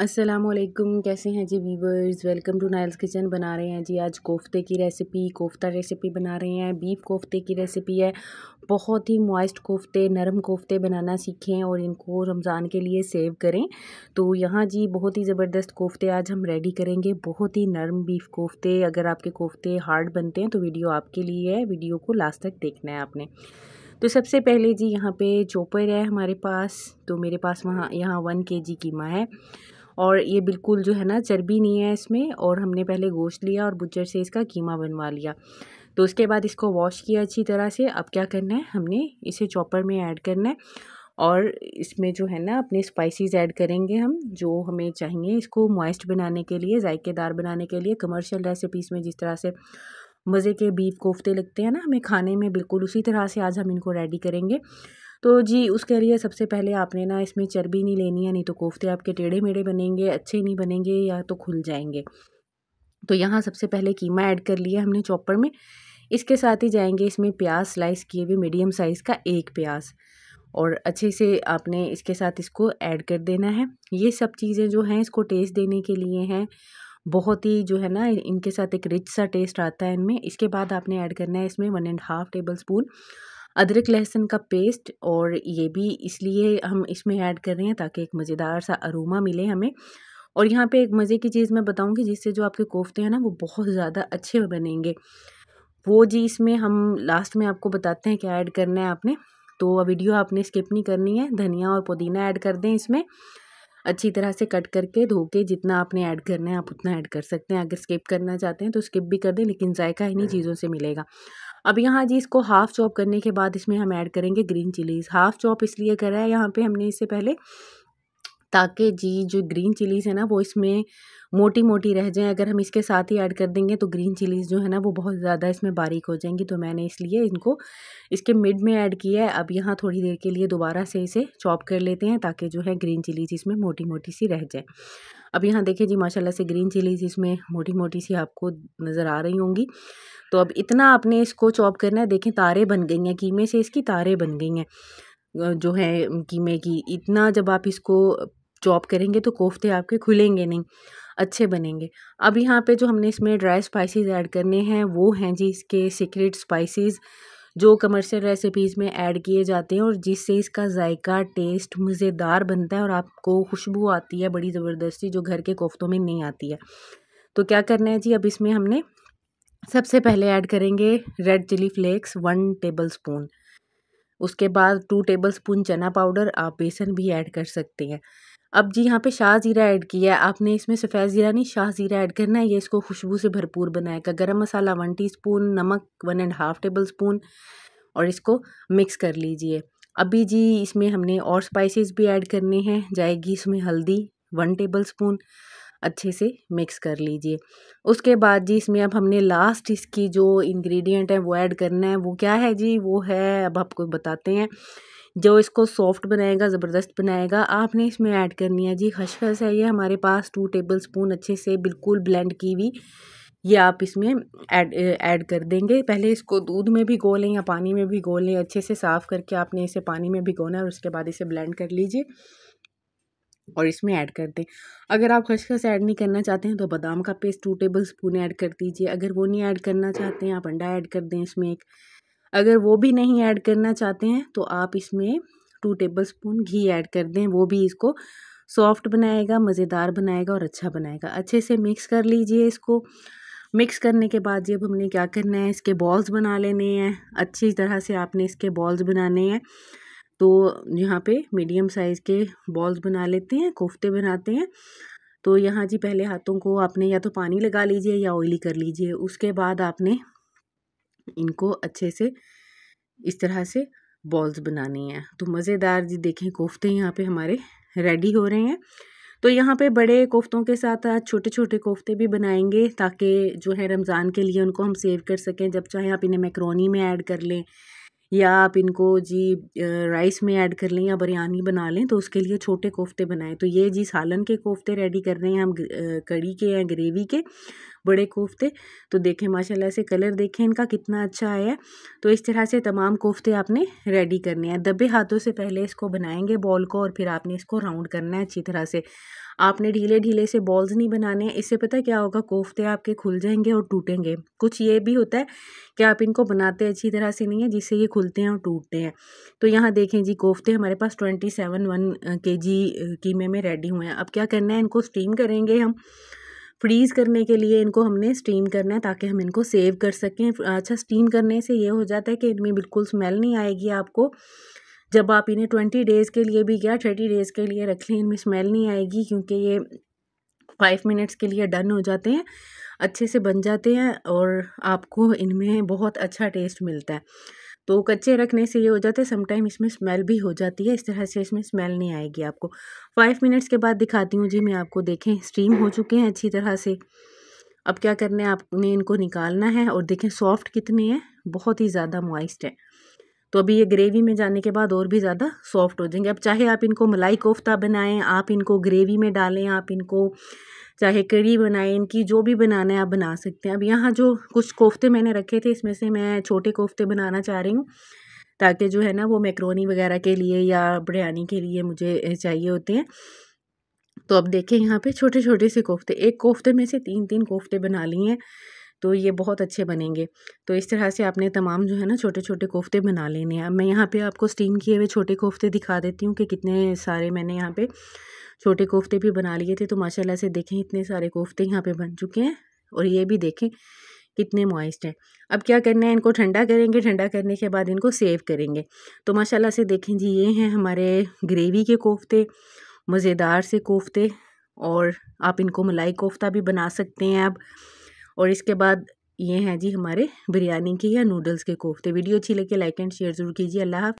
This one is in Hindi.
असलम कैसे हैं जी viewers welcome to Niles kitchen बना रहे हैं जी आज कोफ्ते की रेसिपी कोफ्ता रेसिपी बना रहे हैं बीफ कोफ्ते की रेसिपी है बहुत ही मॉइस्ट कोफ्ते नरम कोफ्ते बनाना सीखें और इनको रमज़ान के लिए सेव करें तो यहाँ जी बहुत ही ज़बरदस्त कोफ्ते आज हम रेडी करेंगे बहुत ही नरम बीफ कोफ्ते अगर आपके कोफ्ते हार्ड बनते हैं तो वीडियो आपके लिए है वीडियो को लास्ट तक देखना है आपने तो सबसे पहले जी यहाँ पे चॉपर है हमारे पास तो मेरे पास वहाँ यहाँ वन के जी कीमा है और ये बिल्कुल जो है ना चर्बी नहीं है इसमें और हमने पहले गोश्त लिया और बुचर से इसका कीमा बनवा लिया तो उसके बाद इसको वॉश किया अच्छी तरह से अब क्या करना है हमने इसे चॉपर में ऐड करना है और इसमें जो है ना अपने स्पाइसेस ऐड करेंगे हम जो हमें चाहिए इसको मॉइस्ट बनाने के लिए जायकेदार बनाने के लिए कमर्शियल रेसिपीज़ में जिस तरह से मज़े के बीफ कोफ्ते लगते हैं ना हमें खाने में बिल्कुल उसी तरह से आज हम इनको रेडी करेंगे तो जी उसके लिए सबसे पहले आपने ना इसमें चर्बी नहीं लेनी है नहीं तो कोफ्ते आपके टेढ़े मेढ़े बनेंगे अच्छे नहीं बनेंगे या तो खुल जाएंगे तो यहाँ सबसे पहले कीमा ऐड कर लिया हमने चॉपर में इसके साथ ही जाएंगे इसमें प्याज स्लाइस किए हुए मीडियम साइज़ का एक प्याज और अच्छे से आपने इसके साथ इसको ऐड कर देना है ये सब चीज़ें जो हैं इसको टेस्ट देने के लिए हैं बहुत ही जो है ना इनके साथ एक रिच सा टेस्ट आता है इनमें इसके बाद आपने ऐड करना है इसमें one and half table spoon अदरक लहसुन का पेस्ट और ये भी इसलिए हम इसमें ऐड कर रहे हैं ताकि एक मज़ेदार सा अरोमा मिले हमें और यहाँ पे एक मज़े की चीज़ मैं बताऊँगी जिससे जो आपके कोफ्ते हैं ना वो बहुत ज़्यादा अच्छे बनेंगे वो जी इसमें हम लास्ट में आपको बताते हैं क्या ऐड करना है आपने तो वीडियो आपने स्किप नहीं करनी है धनिया और पुदीना ऐड कर दें इसमें अच्छी तरह से कट करके धो के जितना आपने ऐड करना है आप उतना ऐड कर सकते हैं अगर स्किप करना चाहते हैं तो स्किप भी कर दें लेकिन जायका इन्हीं चीज़ों से मिलेगा अब यहाँ जी इसको हाफ़ चॉप करने के बाद इसमें हम ऐड करेंगे ग्रीन चिलीज़ हाफ़ चॉप इसलिए करा है यहाँ पे हमने इससे पहले ताकि जी जो ग्रीन चिलीज़ है ना वो इसमें मोटी मोटी रह जाए अगर हम इसके साथ ही ऐड कर देंगे तो ग्रीन चिलीज़ जो है ना वो बहुत ज़्यादा इसमें बारीक हो जाएंगी तो मैंने इसलिए इनको इसके मिड में ऐड किया है अब यहाँ थोड़ी देर के लिए दोबारा से इसे चॉप कर लेते हैं ताकि जो है ग्रीन चिलीज़ इसमें मोटी मोटी सी रह जाए अब यहाँ देखिए जी माशाल्लाह से ग्रीन चिलीज़ इसमें मोटी मोटी सी आपको नज़र आ रही होंगी तो अब इतना आपने इसको चॉप करना है देखें तारे बन गई हैं कीमे से इसकी तारे बन गई हैं जो है कीमे की इतना जब आप इसको चॉप करेंगे तो कोफ्ते आपके खुलेंगे नहीं अच्छे बनेंगे अब यहाँ पे जो हमने इसमें ड्राई स्पाइसेस ऐड करने हैं वो हैं जी इसके सीक्रेट स्पाइसेस जो कमर्शियल रेसिपीज़ में ऐड किए जाते हैं और जिससे इसका जायका टेस्ट मज़ेदार बनता है और आपको खुशबू आती है बड़ी ज़बरदस्ती जो घर के कोफ्तों में नहीं आती है तो क्या करना है जी अब इसमें हमने सबसे पहले ऐड करेंगे red chilli flakes one table spoon उसके बाद टू टेबल स्पून चना पाउडर आप बेसन भी ऐड कर सकते हैं अब जी यहाँ पे शाह ज़ीरा ऐड किया है आपने इसमें सफ़ेद ज़ीरा नहीं शाह ज़ीरा ऐड करना है ये इसको खुशबू से भरपूर बनाएगा गरम मसाला वन टीस्पून नमक one and half table spoon और इसको मिक्स कर लीजिए अभी जी इसमें हमने और स्पाइसेस भी ऐड करने हैं जाएगी इसमें हल्दी वन टेबल स्पून अच्छे से मिक्स कर लीजिए उसके बाद जी इसमें अब हमने लास्ट इसकी जो इंग्रेडिएंट है वो ऐड करना है वो क्या है जी वो है अब आपको बताते हैं जो इसको सॉफ्ट बनाएगा ज़बरदस्त बनाएगा आपने इसमें ऐड करनी है जी खसखस है ये हमारे पास टू टेबल स्पून अच्छे से बिल्कुल ब्लेंड की हुई ये आप इसमें ऐड ऐड कर देंगे पहले इसको दूध में भी लें या पानी में भी लें अच्छे से साफ़ करके आपने इसे पानी में भिगोना है और उसके बाद इसे ब्लेंड कर लीजिए और इसमें ऐड कर दें अगर आप खसखस ऐड नहीं करना चाहते हैं तो बादाम का paste two table spoon add कर दीजिए अगर वो नहीं ऐड करना चाहते हैं आप अंडा ऐड कर दें इसमें एक अगर वो भी नहीं ऐड करना चाहते हैं तो आप इसमें टू टेबल स्पून घी ऐड कर दें वो भी इसको सॉफ्ट बनाएगा मज़ेदार बनाएगा और अच्छा बनाएगा अच्छे से मिक्स कर लीजिए इसको मिक्स करने के बाद जब हमने क्या करना है इसके बॉल्स बना लेने हैं अच्छी तरह से आपने इसके बॉल्स बनाने हैं तो यहाँ पे मीडियम साइज़ के बॉल्स बना लेते हैं कोफ्ते बनाते हैं तो यहाँ जी पहले हाथों को आपने या तो पानी लगा लीजिए या ऑयली कर लीजिए उसके बाद आपने इनको अच्छे से इस तरह से बॉल्स बनानी हैं तो मज़ेदार जी देखें कोफ्ते यहाँ पे हमारे रेडी हो रहे हैं तो यहाँ पे बड़े कोफ्तों के साथ छोटे छोटे कोफ्ते भी बनाएंगे ताकि जो है रमज़ान के लिए उनको हम सेव कर सकें जब चाहे आप इन्हें मैक्रोनी में ऐड कर लें या आप इनको जी राइस में ऐड कर लें या बिरयानी बना लें तो उसके लिए छोटे कोफ्ते बनाएं तो ये जी सालन के कोफ्ते रेडी कर रहे हैं हम कड़ी के या ग्रेवी के बड़े कोफ्ते तो देखें माशाल्लाह से कलर देखें इनका कितना अच्छा आया है तो इस तरह से तमाम कोफ्ते आपने रेडी करने हैं दबे हाथों से पहले इसको बनाएंगे बॉल को और फिर आपने इसको राउंड करना है अच्छी तरह से आपने ढीले ढीले से बॉल्स नहीं बनाने इससे पता क्या होगा कोफ्ते आपके खुल जाएंगे और टूटेंगे कुछ ये भी होता है कि आप इनको बनाते अच्छी तरह से नहीं है जिससे ये खुलते हैं और टूटते हैं तो यहाँ देखें जी कोफ्ते हमारे पास ट्वेंटी सेवन वन के जी कीमे में रेडी हुए हैं अब क्या करना है इनको स्टीम करेंगे हम फ्रीज़ करने के लिए इनको हमने स्टीम करना है ताकि हम इनको सेव कर सकें अच्छा स्टीम करने से ये हो जाता है कि इनमें बिल्कुल स्मेल नहीं आएगी आपको जब आप इन्हें ट्वेंटी डेज़ के लिए भी या थर्टी डेज़ के लिए रख लें इनमें स्मेल नहीं आएगी क्योंकि ये फाइव मिनट्स के लिए डन हो जाते हैं अच्छे से बन जाते हैं और आपको इनमें बहुत अच्छा टेस्ट मिलता है तो कच्चे रखने से ये हो जाते हैं समटाइम इसमें स्मेल भी हो जाती है इस तरह से इसमें स्मेल नहीं आएगी आपको फाइव मिनट्स के बाद दिखाती हूँ जी मैं आपको देखें स्टीम हो चुके हैं अच्छी तरह से अब क्या करना है आपने इनको निकालना है और देखें सॉफ्ट कितने हैं बहुत ही ज़्यादा मॉइस्ट है तो अभी ये ग्रेवी में जाने के बाद और भी ज़्यादा सॉफ्ट हो जाएंगे अब चाहे आप इनको मलाई कोफ्ता बनाएं आप इनको ग्रेवी में डालें आप इनको चाहे कड़ी बनाएं इनकी जो भी बनाना है आप बना सकते हैं अब यहाँ जो कुछ कोफ्ते मैंने रखे थे इसमें से मैं छोटे कोफ्ते बनाना चाह रही हूँ ताकि जो है ना वो मैक्रोनी वगैरह के लिए या बिरयानी के लिए मुझे चाहिए होते हैं तो अब देखें यहाँ पर छोटे छोटे से कोफ्ते एक कोफ्ते में से तीन तीन कोफ्ते बना लिए हैं तो ये बहुत अच्छे बनेंगे तो इस तरह से आपने तमाम जो है ना छोटे छोटे कोफ्ते बना लेने हैं अब मैं यहाँ पे आपको स्टीम किए हुए छोटे कोफ्ते दिखा देती हूँ कि कितने सारे मैंने यहाँ पे छोटे कोफ्ते भी बना लिए थे तो माशाल्लाह से देखें इतने सारे कोफ्ते यहाँ पे बन चुके हैं और ये भी देखें कितने मॉइस्ट हैं अब क्या करना है इनको ठंडा करेंगे ठंडा करने के बाद इनको सेव करेंगे तो माशाल्लाह से देखें जी ये हैं हमारे ग्रेवी के कोफ्ते मज़ेदार से कोफ्ते और आप इनको मलाई कोफ्ता भी बना सकते हैं अब और इसके बाद ये हैं जी हमारे बिरयानी के या नूडल्स के कोफ्ते वीडियो अच्छी लगी लाइक एंड शेयर ज़रूर कीजिए अल्लाह